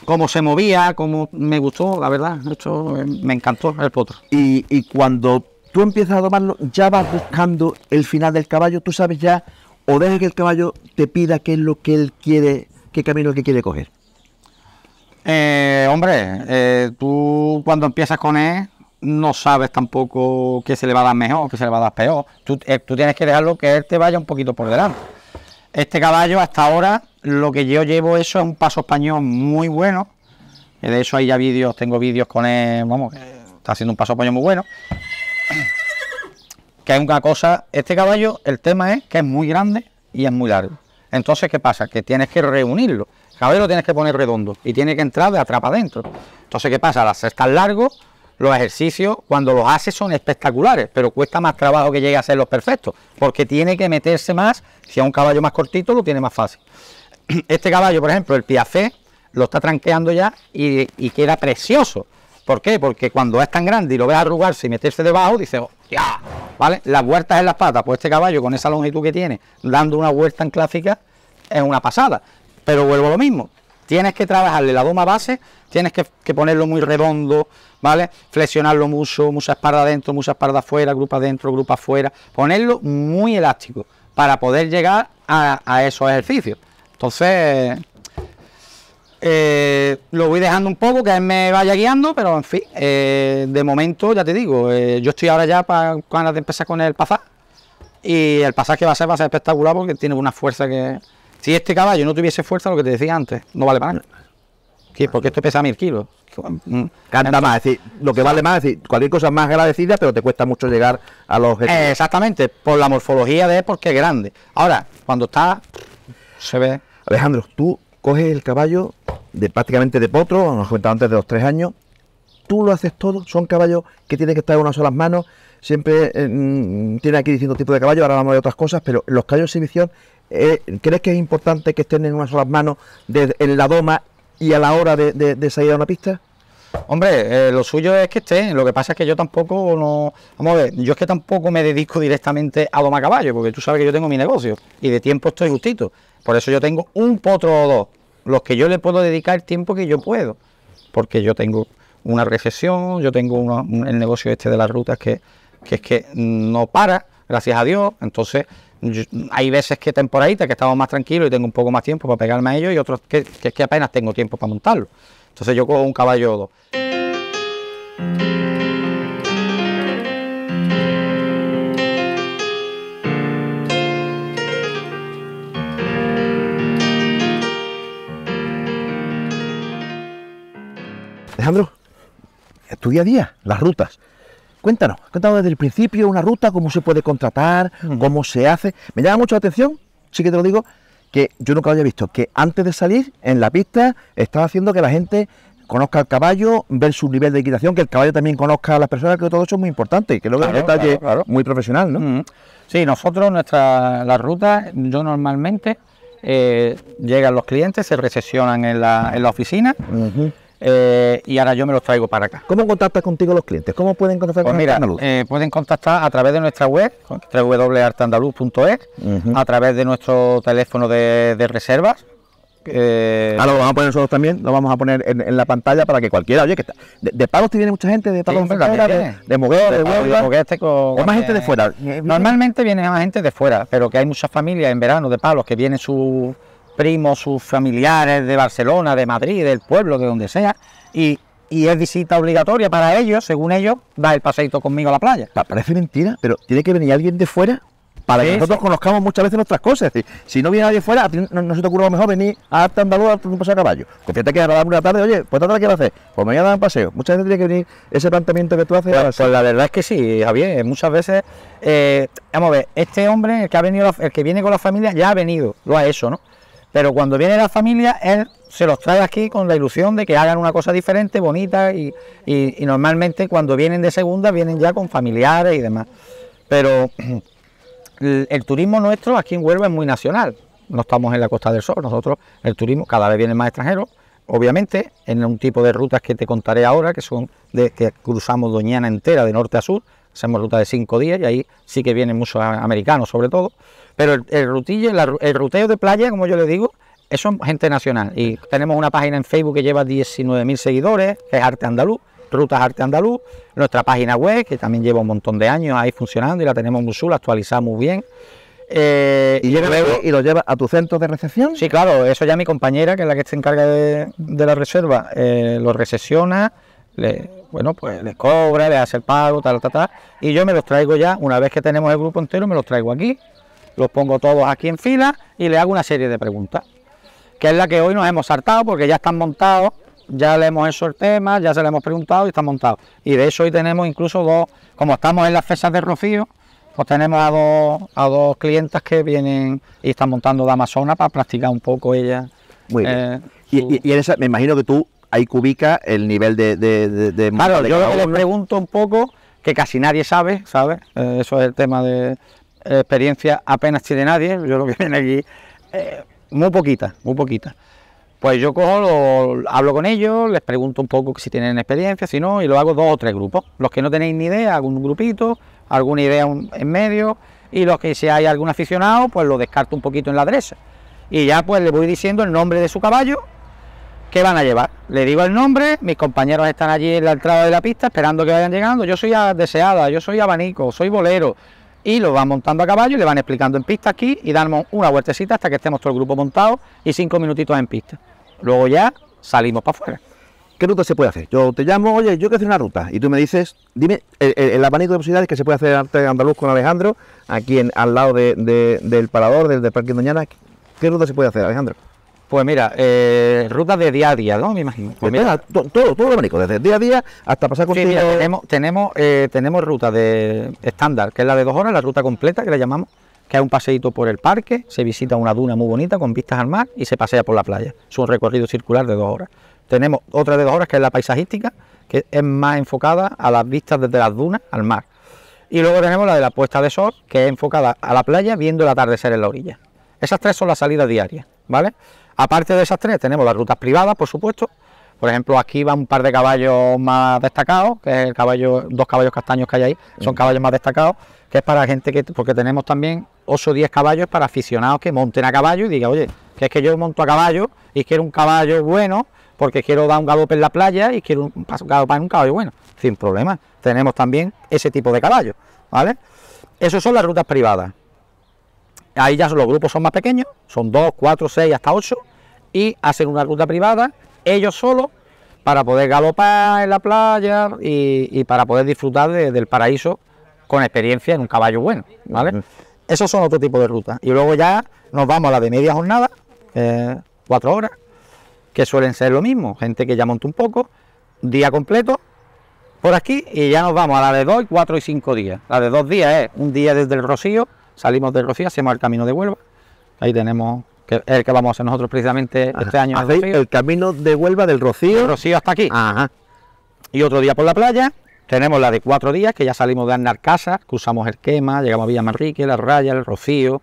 cómo se movía, cómo me gustó, la verdad, esto eh, me encantó el potro. Y, cuando tú empiezas a tomarlo, ya vas buscando el final del caballo, tú sabes ya, o deja que el caballo te pida qué es lo que él quiere, qué camino que quiere coger. Eh, hombre, eh, tú cuando empiezas con él e, no sabes tampoco qué se le va a dar mejor, qué se le va a dar peor. Eh, tú, tienes que dejarlo que él te vaya un poquito por delante. Este caballo hasta ahora, lo que yo llevo eso es un paso español muy bueno. de eso hay ya vídeos, tengo vídeos con él, e, vamos, está haciendo un paso español muy bueno. Que hay una cosa, este caballo, el tema es que es muy grande y es muy largo. Entonces, ¿qué pasa? Que tienes que reunirlo. ...el lo tienes que poner redondo y tiene que entrar de atrapa adentro. Entonces, ¿qué pasa? Las tan largo... los ejercicios, cuando los hace son espectaculares, pero cuesta más trabajo que llegue a ser los perfectos, porque tiene que meterse más, si es un caballo más cortito lo tiene más fácil. Este caballo, por ejemplo, el Piafé, lo está tranqueando ya y, queda precioso. ¿Por qué? Porque cuando es tan grande y lo ves arrugarse y meterse debajo, dice ¡ya! ¿Vale? Las vueltas en las patas, pues este caballo con esa longitud que tiene, dando una vuelta en clásica, es una pasada. Pero vuelvo lo mismo, tienes que trabajarle la doma base, tienes que, ponerlo muy redondo, ¿vale? Flexionarlo mucho, mucha espalda adentro, mucha espalda afuera, grupa adentro, grupa afuera, ponerlo muy elástico para poder llegar a, esos ejercicios. Entonces, eh, lo voy dejando un poco, que él me vaya guiando, pero en fin, eh, de momento ya te digo, eh, yo estoy ahora ya para ganas de empezar con el pasar... y el pasaje que va a ser va a ser espectacular porque tiene una fuerza que si este caballo no tuviese fuerza, lo que te decía antes, no vale más. nada. Porque esto pesa mil kilos. Mm. Canta más, es decir, lo que vale más, es decir, cualquier cosa más agradecida, pero te cuesta mucho llegar a los eh, Exactamente, por la morfología de porque es grande. Ahora, cuando está, se ve. Alejandro, tú coges el caballo de prácticamente de potro, nos comentaba antes de los tres años, tú lo haces todo, son caballos que tienen que estar en unas sola manos, siempre eh, mm, tiene aquí distintos tipos de caballos, ahora vamos a otras cosas, pero los caballos de exhibición eh, ¿crees que es importante que estén en unas manos en la doma y a la hora de, salir a una pista? Hombre, eh, lo suyo es que esté, lo que pasa es que yo tampoco no... Vamos a ver, yo es que tampoco me dedico directamente a doma caballo, porque tú sabes que yo tengo mi negocio y de tiempo estoy justito. Por eso yo tengo un potro o dos, los que yo le puedo dedicar el tiempo que yo puedo, porque yo tengo una recesión, yo tengo el negocio este de las rutas que, que es que no para, gracias a Dios, entonces hay veces que temporadita, que estamos más tranquilos y tengo un poco más tiempo para pegarme a ellos y otros que, que, que apenas tengo tiempo para montarlo. Entonces yo cojo un caballo o dos. Alejandro, tu día a día, las rutas. Cuéntanos, cuéntanos desde el principio una ruta, cómo se puede contratar, mm. cómo se hace. Me llama mucho la atención, sí que te lo digo, que yo nunca había visto, que antes de salir en la pista estaba haciendo que la gente conozca al caballo, ver su nivel de equitación, que el caballo también conozca a las personas, que todo eso es muy importante, que lo claro, es detalle muy profesional, ¿no? Mm. Sí, nosotros, nuestra, las rutas, yo normalmente eh, llegan los clientes, se recesionan en la, oficina. Eh, y ahora yo me los traigo para acá. ¿Cómo contactas contigo los clientes? ¿Cómo pueden contactar con pues mira, eh, pueden contactar a través de nuestra web, www.artandaluz.es, a través de nuestro teléfono de, reservas. Eh, ah, lo vamos a poner nosotros también, lo vamos a poner en, la pantalla para que cualquiera, oye, que está, de, palos te viene mucha gente, de palos de, fuera, de, de de, este o más gente de fuera. Normalmente viene más gente de fuera, pero que hay muchas familias en verano de palos que viene su primos, sus familiares de Barcelona, de Madrid, del pueblo, de donde sea, y, es visita obligatoria para ellos, según ellos, dar el paseito conmigo a la playa. Parece mentira, pero tiene que venir alguien de fuera para que nosotros conozcamos muchas veces nuestras cosas. Es decir, si no viene nadie fuera, no, se ocurre mejor venir a darte andaluz a un paseo a caballo. Confiate que a la una tarde, oye, pues tarde, ¿qué va a hacer? Pues me voy a dar un paseo. Muchas veces tiene que venir ese planteamiento que tú haces. Pues, pues, la verdad es que sí, Javier. Eh, muchas veces, eh, vamos a ver, este hombre, que, ha venido, el que viene con la familia, ya ha venido, lo ha hecho, ¿no? Pero cuando viene la familia, él se los trae aquí con la ilusión de que hagan una cosa diferente, bonita, y, normalmente cuando vienen de segunda vienen ya con familiares y demás. Pero el, turismo nuestro aquí en Huelva es muy nacional, no estamos en la Costa del Sol, nosotros el turismo cada vez viene más extranjero obviamente en un tipo de rutas que te contaré ahora, que son de que cruzamos Doñana entera de norte a sur, hacemos ruta de cinco días y ahí sí que vienen muchos americanos sobre todo. Pero el, rutillo, el ruteo de playa, como yo le digo, eso es gente nacional. Y tenemos una página en Facebook que lleva 19.000 seguidores, que es Arte Andaluz, Rutas Arte Andaluz. Nuestra página web, que también lleva un montón de años ahí funcionando y la tenemos muy la actualizada muy bien. Eh, ¿Y, ¿Y, lo lleva a tu centro de recepción? Sí, claro, eso ya mi compañera, que es la que se encarga de, la reserva, eh, lo recesiona, le, bueno, pues le cobra, le hace el pago, tal, tal, tal. Y yo me los traigo ya, una vez que tenemos el grupo entero, me los traigo aquí los pongo todos aquí en fila y le hago una serie de preguntas, que es la que hoy nos hemos saltado porque ya están montados, ya le hemos hecho el tema, ya se le hemos preguntado y están montados. Y de eso hoy tenemos incluso dos, como estamos en las Fesas de Rocío, pues tenemos a dos, a dos clientas que vienen y están montando de Amazonas para practicar un poco ellas. Muy bien. Eh, y, en esa, me imagino que tú ahí cubica el nivel de... de, de, de claro, yo le pregunto un poco que casi nadie sabe, ¿sabes? Eh, eso es el tema de... Eh, experiencia apenas tiene nadie, yo lo que viene aquí, eh, muy poquita, muy poquita. Pues yo cojo, hablo con ellos, les pregunto un poco si tienen experiencia, si no, y lo hago dos o tres grupos. Los que no tenéis ni idea, algún grupito, alguna idea en medio, y los que si hay algún aficionado, pues lo descarto un poquito en la derecha. Y ya pues le voy diciendo el nombre de su caballo, que van a llevar. Le digo el nombre, mis compañeros están allí en la entrada de la pista esperando que vayan llegando. Yo soy deseada, yo soy abanico, soy bolero, y lo van montando a caballo y le van explicando en pista aquí y damos una vueltecita hasta que estemos todo el grupo montado y cinco minutitos en pista. Luego ya salimos para afuera. ¿Qué ruta se puede hacer? Yo te llamo, oye, yo quiero hacer una ruta y tú me dices, dime el, abanico de posibilidades que se puede hacer arte andaluz con Alejandro, aquí al lado del parador, del, del Parque Doñana. ¿Qué ruta se puede hacer, Alejandro? Pues mira, ruta eh, rutas de día a día, ¿no? Me imagino. Pues todo, todo lo desde día a día hasta pasar con Sí, tenemos, tenemos, eh, tenemos ruta de estándar, que es la de dos horas, la ruta completa, que la llamamos, que es un paseíto por el parque, se visita una duna muy bonita con vistas al mar y se pasea por la playa. Es un recorrido circular de dos horas. Tenemos otra de dos horas que es la paisajística, que es más enfocada a las vistas desde las dunas al mar. Y luego tenemos la de la puesta de sol, que es enfocada a la playa viendo el atardecer en la orilla. Esas tres son las salidas diarias, ¿vale? Aparte de esas tres, tenemos las rutas privadas, por supuesto. Por ejemplo, aquí va un par de caballos más destacados, que es el caballo, dos caballos castaños que hay ahí, son caballos más destacados, que es para gente que, porque tenemos también 8 o 10 caballos para aficionados que monten a caballo y digan, oye, que es que yo monto a caballo y quiero un caballo bueno, porque quiero dar un galope en la playa y quiero un galope en un caballo bueno, sin problema. Tenemos también ese tipo de caballos, ¿vale? Esas son las rutas privadas. Ahí ya los grupos son más pequeños, son dos, cuatro, seis, hasta ocho... y hacen una ruta privada, ellos solos, para poder galopar en la playa y, para poder disfrutar del paraíso con experiencia en un caballo bueno. ¿vale? Esos son otro tipo de rutas. Y luego ya nos vamos a la de media jornada, eh, cuatro horas, que suelen ser lo mismo, gente que ya monta un poco, día completo por aquí y ya nos vamos a la de dos, cuatro y cinco días. La de dos días es un día desde el Rocío salimos de Rocío, hacemos el camino de Huelva. Ahí tenemos, que el que vamos a hacer nosotros precisamente este año. el camino de Huelva del Rocío. Rocío hasta aquí. Ajá. Y otro día por la playa. Tenemos la de cuatro días, que ya salimos de Arnarcasa, cruzamos el quema, llegamos a Villa Manrique, la Raya, el Rocío,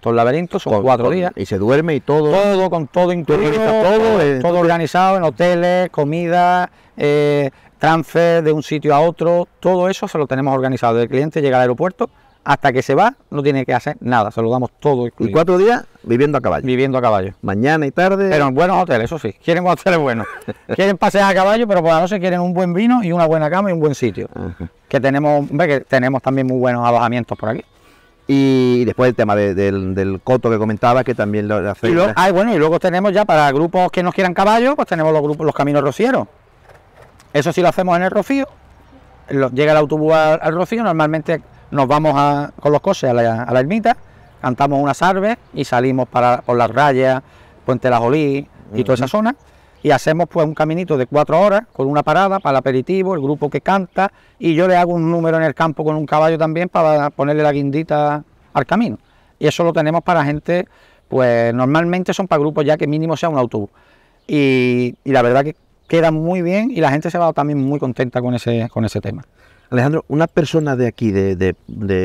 ...todos el laberinto, son cuatro días. Y se duerme y todo. Todo, con todo incluido, todo, todo organizado en hoteles, comida, eh, transfer de un sitio a otro, todo eso se lo tenemos organizado. El cliente llega al aeropuerto, hasta que se va, no tiene que hacer nada, Saludamos lo damos todo. Y cuatro días viviendo a caballo. Viviendo a caballo. Mañana y tarde. Pero en buenos hoteles, eso sí. Quieren hoteles buenos. quieren pasear a caballo, pero por no noche quieren un buen vino y una buena cama y un buen sitio. Que tenemos, ve que tenemos también muy buenos alojamientos por aquí. Y después el tema del, coto que comentaba, que también lo hace. Y ah, bueno, y luego tenemos ya para grupos que nos quieran caballo, pues tenemos los grupos, los caminos rocieros. Eso sí lo hacemos en el rocío. Llega el autobús al rocío, normalmente nos vamos a, con los coches a la, ermita, cantamos una salve y salimos para, por las rayas, Puente la Jolí y toda esa zona. Y hacemos pues un caminito de cuatro horas con una parada para el aperitivo, el grupo que canta, y yo le hago un número en el campo con un caballo también para ponerle la guindita al camino. Y eso lo tenemos para gente, pues normalmente son para grupos ya que mínimo sea un autobús. Y, y la verdad que queda muy bien y la gente se va también muy contenta con ese, con ese tema. Alejandro, una persona de aquí, de,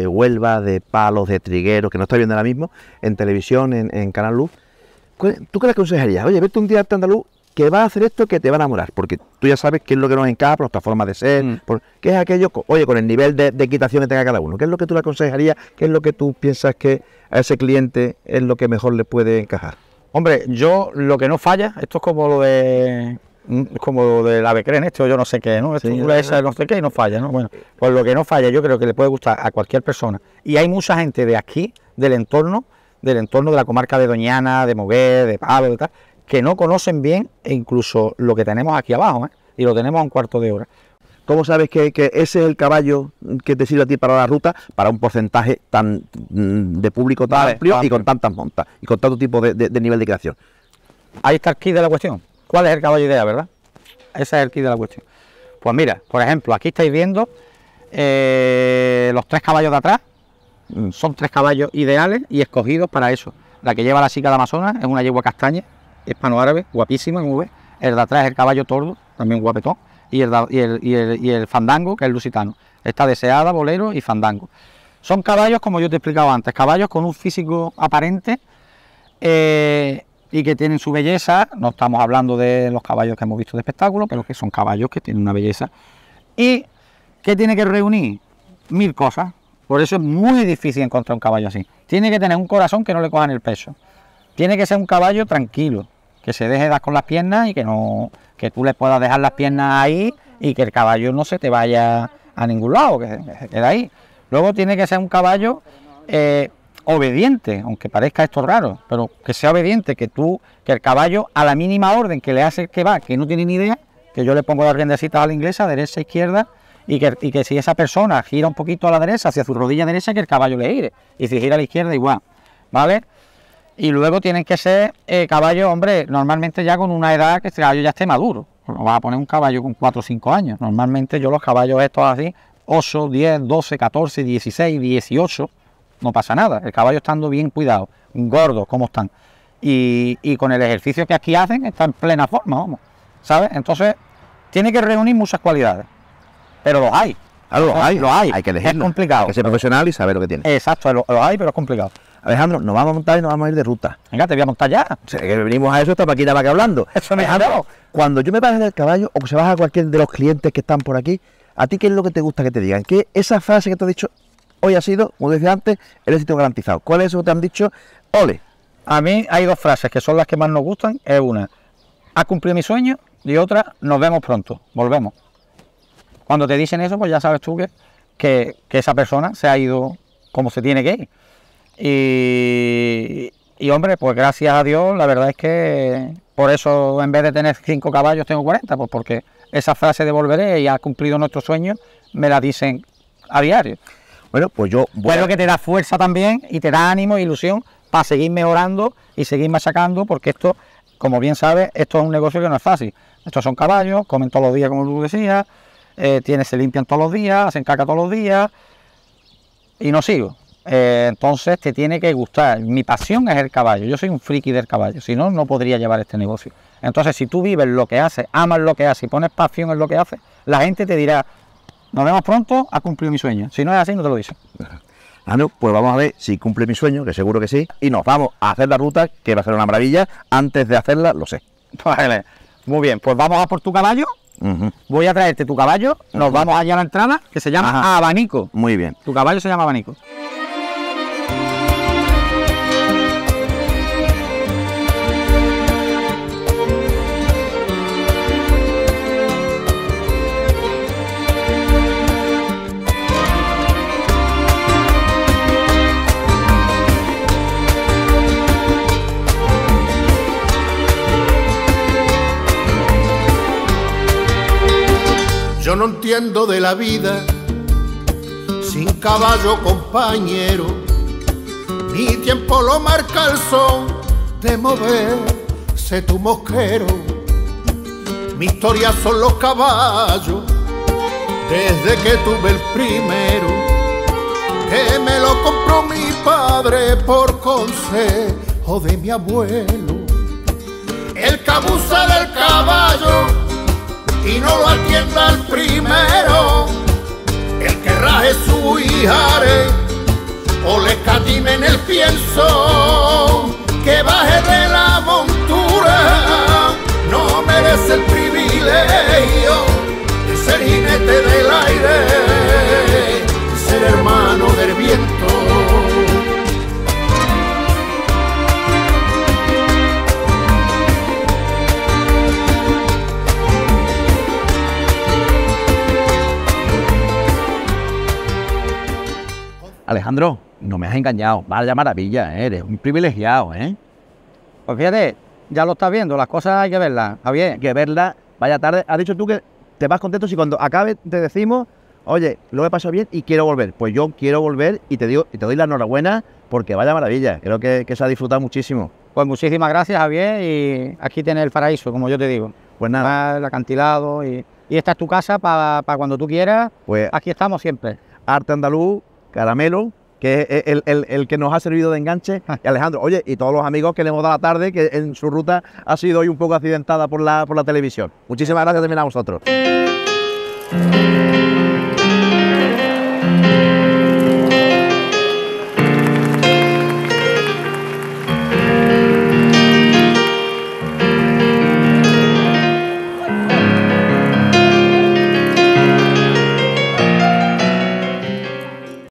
Huelva, de Palos, de Trigueros, que no está viendo ahora mismo, en televisión, en, en Canal Luz, ¿tú qué le aconsejarías? Oye, vete un día a andaluz que va a hacer esto que te va a enamorar, porque tú ya sabes qué es lo que nos encaja por nuestra forma de ser, mm. qué es aquello, oye, con el nivel de, de, equitación que tenga cada uno, ¿qué es lo que tú le aconsejarías? ¿Qué es lo que tú piensas que a ese cliente es lo que mejor le puede encajar? Hombre, yo lo que no falla, esto es como lo de Mm, como de del avecren esto, yo no sé qué, ¿no? Sí, es esa, no sé qué y no falla, ¿no? Bueno, pues lo que no falla yo creo que le puede gustar a cualquier persona. Y hay mucha gente de aquí, del entorno, del entorno de la comarca de Doñana, de Moguer, de Pablo tal, que no conocen bien e incluso lo que tenemos aquí abajo, ¿eh? Y lo tenemos a un cuarto de hora. ¿Cómo sabes que, ese es el caballo que te sirve a ti para la ruta, para un porcentaje tan mm, de público tan amplio, y con tantas montas y con tanto tipo de, de nivel de creación? Ahí está aquí de la cuestión cuál es el caballo idea, ¿verdad? Ese es el kit de la cuestión. Pues mira, por ejemplo, aquí estáis viendo eh, los tres caballos de atrás. Mm, son tres caballos ideales y escogidos para eso. La que lleva la chica de Amazonas es una yegua castaña, hispano-árabe, guapísima, en ves. El de atrás es el caballo tordo, también guapetón. Y el, y el, fandango, que es el lusitano. Está deseada, bolero y fandango. Son caballos, como yo te he explicado antes, caballos con un físico aparente eh, y que tienen su belleza, no estamos hablando de los caballos que hemos visto de espectáculo, pero que son caballos que tienen una belleza. ¿Y que tiene que reunir? Mil cosas. Por eso es muy difícil encontrar un caballo así. Tiene que tener un corazón que no le cojan el peso. Tiene que ser un caballo tranquilo, que se deje dar con las piernas y que no que tú le puedas dejar las piernas ahí y que el caballo no se te vaya a ningún lado, que se quede ahí. Luego tiene que ser un caballo eh, obediente, aunque parezca esto raro, pero que sea obediente, que tú, que el caballo a la mínima orden que le hace que va, que no tiene ni idea, que yo le pongo la riendecita a la inglesa, derecha, izquierda, y que, que, si esa persona gira un poquito a la derecha, hacia su rodilla derecha, que el caballo le gire, y si gira a la izquierda, igual, ¿vale? Y luego tienen que ser eh, caballos, hombre, normalmente ya con una edad que el este caballo ya esté maduro, no vas a poner un caballo con 4 o 5 años, normalmente yo los caballos estos así, 8, 10, 12, 14, 16, 18, no pasa nada. El caballo estando bien cuidado, gordo, como están. Y, con el ejercicio que aquí hacen está en plena forma, vamos. ¿Sabes? Entonces, tiene que reunir muchas cualidades. Pero los hay. los hay. Los hay. Hay que elegirlo. Es complicado. Hay que ser profesional y saber lo que tiene. Exacto, los hay, pero es complicado. Alejandro, nos vamos a montar y nos vamos a ir de ruta. Venga, te voy a montar ya. venimos a eso, está Paquita para que hablando. Eso me Alejandro, cuando yo me bajo del caballo o que se baja cualquier de los clientes que están por aquí, ¿a ti qué es lo que te gusta que te digan? que esa frase que te he dicho hoy ha sido, como decía antes, el éxito garantizado. ¿Cuál es eso que te han dicho? Ole. A mí hay dos frases que son las que más nos gustan. Es una, ha cumplido mi sueño y otra, nos vemos pronto, volvemos. Cuando te dicen eso, pues ya sabes tú que, que, esa persona se ha ido como se tiene que ir. Y, hombre, pues gracias a Dios, la verdad es que por eso en vez de tener cinco caballos tengo 40, pues porque esa frase de volveré y ha cumplido nuestro sueño me la dicen a diario. Bueno, pues yo... Bueno, que te da fuerza también y te da ánimo e ilusión para seguir mejorando y seguir machacando, porque esto, como bien sabes, esto es un negocio que no es fácil. Estos son caballos, comen todos los días, como tú decías, eh, se limpian todos los días, hacen caca todos los días, y no sigo. Eh, entonces te tiene que gustar. Mi pasión es el caballo, yo soy un friki del caballo, si no, no podría llevar este negocio. Entonces, si tú vives lo que haces, amas lo que haces y pones pasión en lo que haces, la gente te dirá, nos vemos pronto, ha cumplido mi sueño. Si no es así, no te lo dice. Ah, no, pues vamos a ver si cumple mi sueño, que seguro que sí, y nos vamos a hacer la ruta, que va a ser una maravilla. Antes de hacerla, lo sé. Vale, muy bien, pues vamos a por tu caballo. Voy a traerte tu caballo, nos vamos allá a la entrada, que se llama Abanico. Muy bien. Tu caballo se llama Abanico. Yo no entiendo de la vida sin caballo compañero. Mi tiempo lo marca el son de moverse tu mosquero. Mi historia son los caballos desde que tuve el primero. Que me lo compró mi padre por consejo de mi abuelo. El cabuza del caballo y no lo atienda el primero, el que raje su hijare o le escatime en el pienso, que baje de la Andro, no me has engañado, vaya maravilla, eh, eres un privilegiado, ¿eh? Pues fíjate, ya lo estás viendo, las cosas hay que verlas, Javier. Hay que verlas, vaya tarde. Has dicho tú que te vas contento si cuando acabe te decimos, oye, lo he pasado bien y quiero volver. Pues yo quiero volver y te digo, y te doy la enhorabuena porque vaya maravilla. Creo que, se ha disfrutado muchísimo. Pues muchísimas gracias, Javier, y aquí tienes el paraíso, como yo te digo. Pues nada. El acantilado y, y esta es tu casa para cuando tú quieras. Pues aquí estamos siempre. Arte andaluz, caramelo, que es el, que nos ha servido de enganche. Ah. Alejandro, oye, y todos los amigos que le hemos dado la tarde, que en su ruta ha sido hoy un poco accidentada por la, por la televisión. Muchísimas gracias también a vosotros.